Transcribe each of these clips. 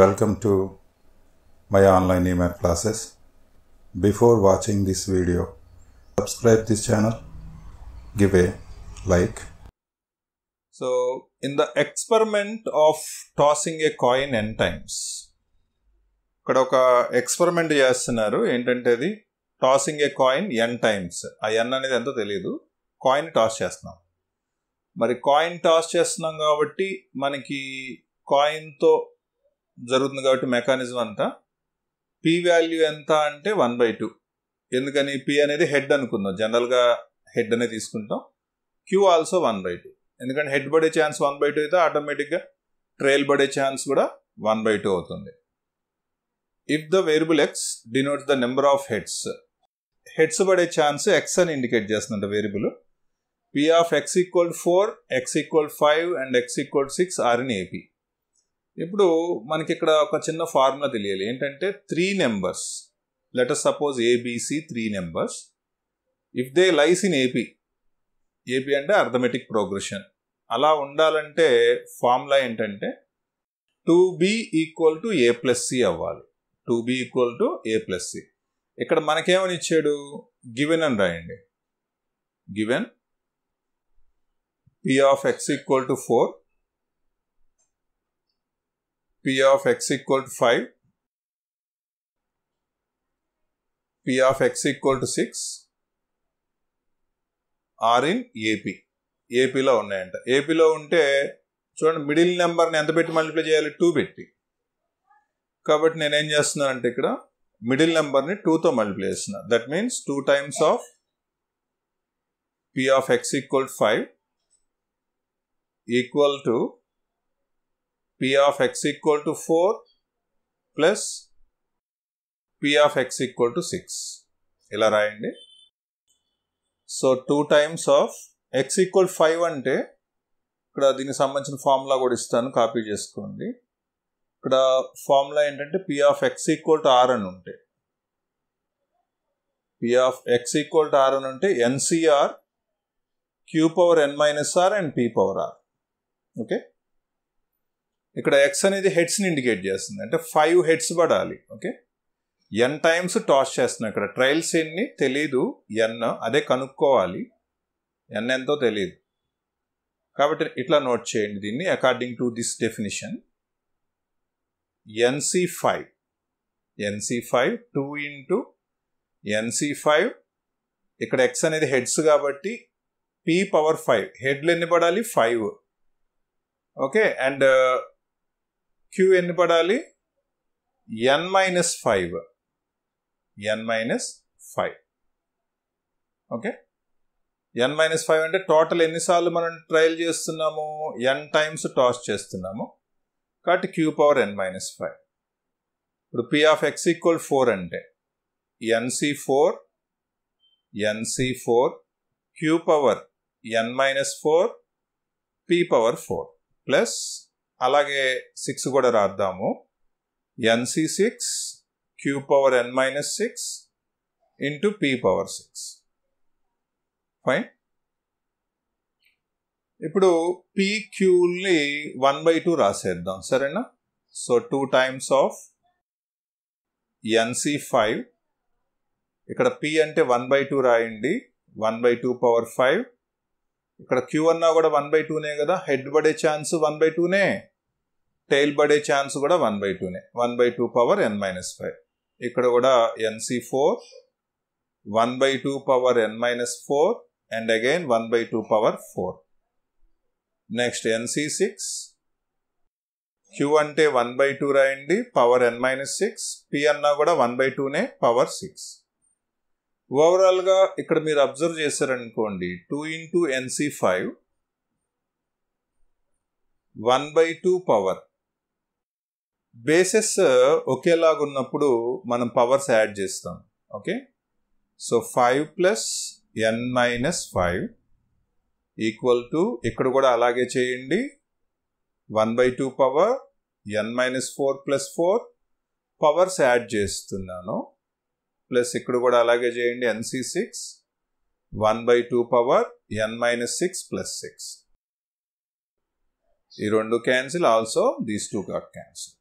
Welcome to my online email classes. Before watching this video, subscribe this channel, give a like. So in the experiment of tossing a coin n times, ఇక్కడ ఒక experiment చేస్తున్నారు ఏంటంటే అది tossing a coin N times ఆ N అనేది ఎంతో తెలియదు coin toss చేస్తున్నాం మరి కాయిన్ టాస్ చేస్తున్నాం కాబట్టి మనకి కాయిన్తో జరుగుతుంది కాబట్టి మెకానిజం అంతా పి వాల్యూ ఎంత అంటే వన్ బై టూ ఎందుకని పి అనేది హెడ్ అనుకుందాం జనరల్గా హెడ్ అనేది తీసుకుంటాం Q also one by two ఎందుకంటే హెడ్ పడే ఛాన్స్ వన్ బై టూ అయితే ఆటోమేటిక్గా ట్రైల్ పడే ఛాన్స్ కూడా వన్ బై టూ అవుతుంది if the variable X denotes the number of heads heads పడే ఛాన్స్ ఎక్స్ అని ఇండికేట్ చేస్తుందంట variable P of X equal four X equal five and X equal six are in AP ఇప్పుడు మనకి ఇక్కడ ఒక చిన్న formula తెలియాలి ఏంటంటే three numbers letter suppose ABC three numbers if they lies in AP AP అంటే arithmetic progression అలా ఉండాలంటే ఫార్ములా ఏంటంటే two B equal to A plus C అవ్వాలి two B equal to A plus C ఇక్కడ మనకేమని ఇచ్చాడు గివెన్ అని రాయండి given P of X equal to four p of x equal to 5, p of x equal to 6 are in AP ఏపీలో ఉన్నాయంట ఏపీలో ఉంటే చూడండి మిడిల్ నెంబర్ని ఎంత పెట్టి మల్టిప్లై చేయాలి టూ పెట్టి కాబట్టి నేనేం చేస్తున్నానంటే ఇక్కడ మిడిల్ నెంబర్ని టూతో మల్టిప్లై చేస్తున్నా that means two times of P of X equal five equal to p of x to four plus P of X equal to six ఇలా రాయండి so two times of X equal five అంటే ఇక్కడ దీనికి సంబంధించిన formula కూడా ఇస్తాను copy చేసుకోండి ఇక్కడ ఫార్ములా ఏంటంటే P of X equal to R అని ఉంటే P of X equal to R అని ఉంటే nCr Q power N minus R and P power R okay ఇక్కడ ఎక్స్ అనేది హెడ్స్ని ఇండికేట్ చేస్తుంది అంటే ఫైవ్ హెడ్స్ పడాలి ఓకే ఎన్ టైమ్స్ టాస్ చేస్తున్నాం ఇక్కడ ట్రయల్స్ ఎన్ని తెలీదు ఎన్ అదే కనుక్కోవాలి ఎన్ ఎంతో తెలియదు కాబట్టి ఇట్లా నోట్ చేయండి దీన్ని according to this definition nC five nC five two into nC five ఇక్కడ ఎక్స్ అనేది హెడ్స్ కాబట్టి పి పవర్ ఫైవ్ హెడ్లు ఎన్ని పడాలి ఫైవ్ ఓకే అండ్ క్యూ ఎన్ని పడాలి N minus five N minus five okay N minus five అంటే total ఎన్నిసార్లు మనం ట్రయల్ చేస్తున్నాము ఎన్ టైమ్స్ టాస్ చేస్తున్నాము కాబట్టి Q power N minus five ఇప్పుడు P of X equal four అంటే nC four nC four queue power N minus four P power four plus అలాగే six కూడా రాద్దాము nC six Q power N minus six into P power six fine ఇప్పుడు పీక్యూల్ని one by two రాసేద్దాం సరేనా so two times of nC five ఇక్కడ P అంటే one by two రాయండి one by two power five ఇక్కడ క్యూ అన్నా కూడా వన్ బై టూనే కదా హెడ్ పడే ఛాన్స్ వన్ బై టూనే టైల్ పడే ఛాన్స్ కూడా one by టూనే one by two power N minus five ఇక్కడ కూడా nC four one by two power N minus four and again one by two power four next nC six Q అంటే one by two రాయండి power N minus six P అన్నా కూడా one by టూనే power six ఓవరాల్గా ఇక్కడ మీరు observe చేశారనుకోండి two into nC five one by two power bases uh, ఒకేలాగా ఉన్నప్పుడు మనం పవర్స్ యాడ్ చేస్తాం okay so five plus N minus five equal to ఇక్కడ కూడా అలాగే చేయండి one by two power N minus four plus four powers add చేస్తున్నాను plus ఇక్కడ కూడా అలాగే చేయండి nC six one by two power N minus six plus six ఈ రెండు cancel also these two got cancel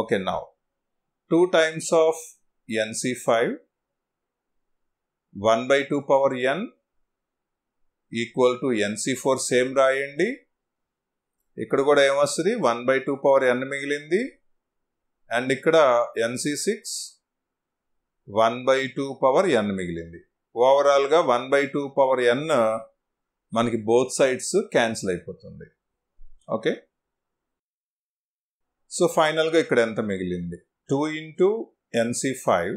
okay నా two times of nC five one by two power N equal to nC four same రాయండి ఇక్కడ కూడా ఏమొస్తుంది one by two power N మిగిలింది and ఇక్కడ nC six one by two power N మిగిలింది ఓవరాల్గా one by two power N మనకి both sides cancel అయిపోతుంది ఓకే సో ఫైనల్గా ఇక్కడ ఎంత మిగిలింది two into nC five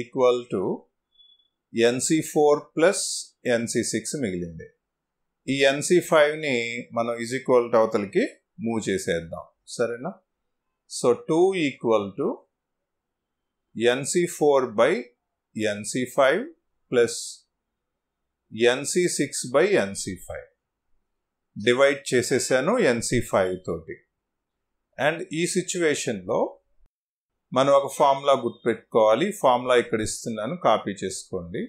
equal to nC four plus nC six మిగిలింది ఈ ఎన్సీ ఫైవ్ని మనం ఈజ్ ఈక్వల్ టు అవతలకి మూవ్ చేసేద్దాం సరేనా so two equal to nC four by nC five plus nC six by nC five divide చేసేసాను nC five తోటి అండ్ ఈ సిచ్యువేషన్లో మనం ఒక ఫార్ములా గుర్తుపెట్టుకోవాలి ఫార్ములా ఇక్కడ ఇస్తున్నాను కాపీ చేసుకోండి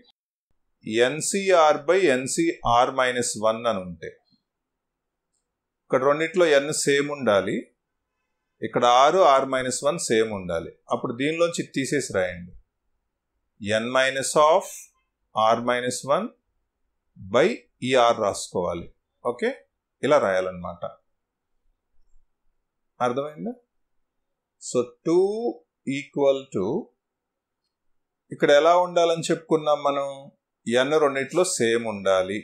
nCr by nCr minus one అని ఉంటే ఇక్కడ రెండిట్లో ఎన్ సేమ్ ఉండాలి ఇక్కడ ఆరు ఆర్ మైనస్ వన్ సేమ్ ఉండాలి అప్పుడు దీనిలోంచి తీసేసి రాయండి N minus of R minus one by ఈఆర్ రాసుకోవాలి ఓకే ఇలా రాయాలన్నమాట అర్థమైందా సో టూ ఈక్వల్ టు ఇక్కడ ఎలా ఉండాలని చెప్పుకున్నాం మనం ఎన్ రెండిట్లో సేమ్ ఉండాలి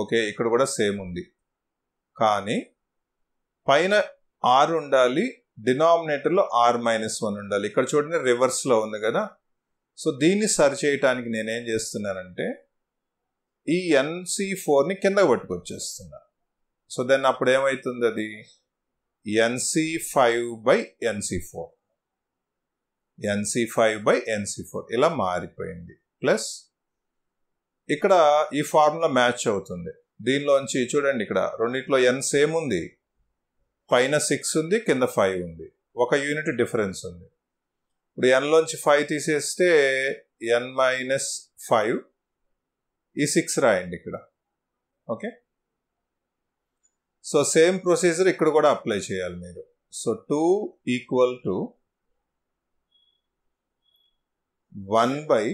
ఓకే ఇక్కడ కూడా సేమ్ ఉంది కానీ పైన ఆర్ ఉండాలి డినామినేటర్లో ఆర్ మైనస్ వన్ ఉండాలి ఇక్కడ చూడండి రివర్స్లో ఉంది కదా సో దీన్ని సరి చేయటానికి నేనేం చేస్తున్నానంటే ఈ ఎన్సి ఫోర్ని కింద పట్టుకొచ్చేస్తున్నా సో దెన్ అప్పుడు ఏమవుతుంది అది nC five by nC four nC five by nC four ఇలా మారిపోయింది ప్లస్ ఇక్కడ ఈ ఫార్ములా మ్యాచ్ అవుతుంది దీనిలోంచి చూడండి ఇక్కడ రెండిట్లో ఎన్ సేమ్ ఉంది పైన సిక్స్ ఉంది కింద ఫైవ్ ఉంది ఒక యూనిట్ డిఫరెన్స్ ఉంది ఇప్పుడు ఎన్లోంచి ఫైవ్ తీసేస్తే ఎన్ మైనస్ ఫైవ్ ఈ సిక్స్ రాయండి ఇక్కడ ఓకే సో సేమ్ ప్రొసీజర్ ఇక్కడ కూడా అప్లై చేయాలి మీరు so two equal to one by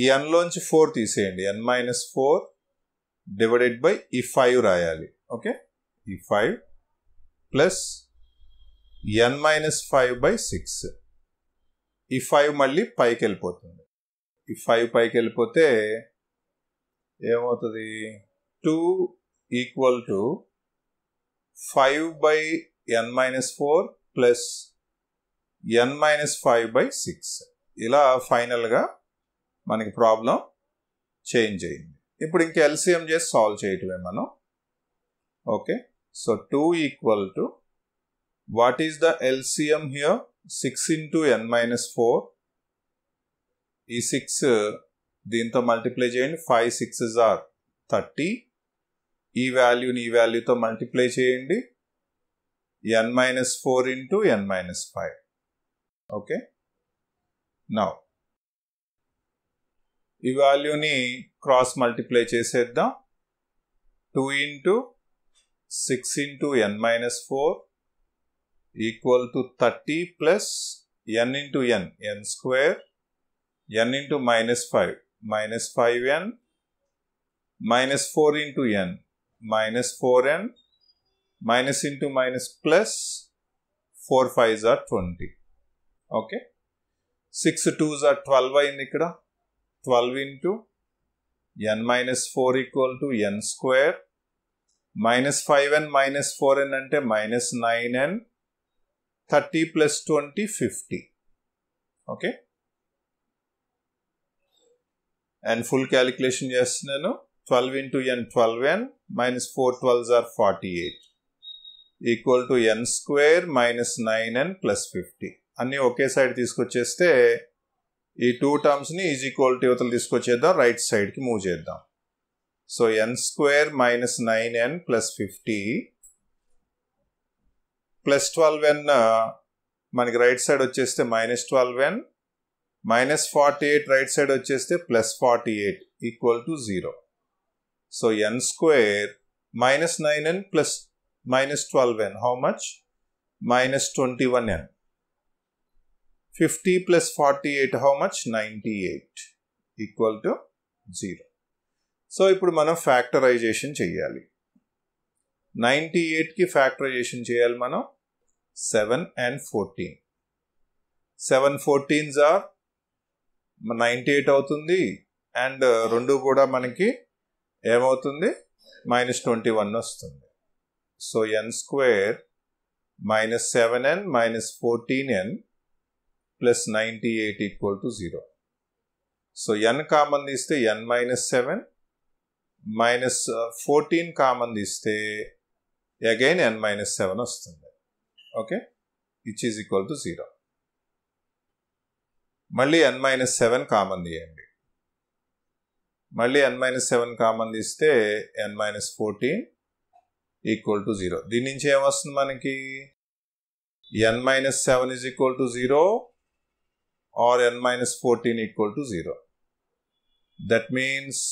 ఈ ఎన్లోంచి ఫోర్ తీసేయండి N minus four divided by ఈ ఫైవ్ రాయాలి ఓకే ఈ five plus N minus five by six ఈ ఫైవ్ మళ్ళీ పైకి వెళ్ళిపోతుంది ఈ ఫైవ్ పైకి వెళ్ళిపోతే ఏమవుతుంది two equal to five by N minus four plus N minus five by six ఇలా ఫైనల్గా మనకి ప్రాబ్లం చేంజ్ అయింది ఇప్పుడు ఇంకా ఎల్సిఎం చేసి సాల్వ్ చేయటమే మనం okay so two equal to what is the LCM here six into N minus four ఈ సిక్స్ దీంతో మల్టిప్లై చేయండి ఫైవ్ సిక్స్ ఆర్ థర్టీ ఈ వాల్యూని ఈ వాల్యూతో మల్టిప్లై చేయండి N minus four into N minus five okay now ఈ వాల్యూని క్రాస్ మల్టిప్లై చేసేద్దాం two into six into N minus four equal to thirty plus N into N N square N into minus five minus five N minus four into N minus 4n minus into minus plus 4 5s are 20 okay 6 2s are 12 అయింది ఇక్కడ 12 into n minus 4 equal to n square minus 5n minus 4n అంటే minus 9n 30 plus 20 50 okay and full calculation చేస్తున్నాను 12 into n 12n minus 4 12s are 48 equal to N square minus nine N plus fifty అన్నీ ఒకే side తీసుకొచ్చేస్తే ఈ two టర్మ్స్ని is equal to యువతలు తీసుకొచ్చేద్దాం right సైడ్కి మూవ్ చేద్దాం సో ఎన్ square minus nine N plus fifty plus twelve N మనకి రైట్ సైడ్ వచ్చేస్తే minus twelve N minus forty eight right side వచ్చేస్తే plus forty eight equal to zero So n square minus 9n plus minus 12n. How much? Minus 21n. 50 plus 48 how much? 98 equal to 0. So ఇప్పుడు మనం factorization చేయాలి ninety ఎయిట్కి factorization చేయాలి మనం seven and fourteen seven fourteens or ninety eight అవుతుంది and uh, రెండు కూడా మనకి ఏమవుతుంది మైనస్ ట్వంటీ వన్ వస్తుంది so N square minus seven n minus fourteen n plus ninety eight equal to zero so n common తీస్తే n minus seven minus fourteen common తీస్తే again n minus seven వస్తుంది okay which is equal to zero మళ్ళీ n minus seven common తీయండి మళ్ళీ n minus seven common తీస్తే n minus fourteen equal to zero దీని నుంచి ఏమొస్తుంది మనకి n minus seven is equal to zero or n minus fourteen equal to zero that means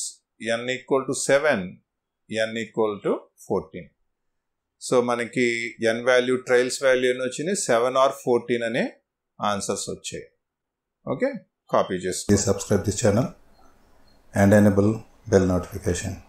n equal to seven n equal to fourteen so మనకి n value ట్రయల్స్ value అని వచ్చింది seven or fourteen అనే answers వచ్చాయి okay copy చేసుకోండి subscribe this channel and enable bell notification.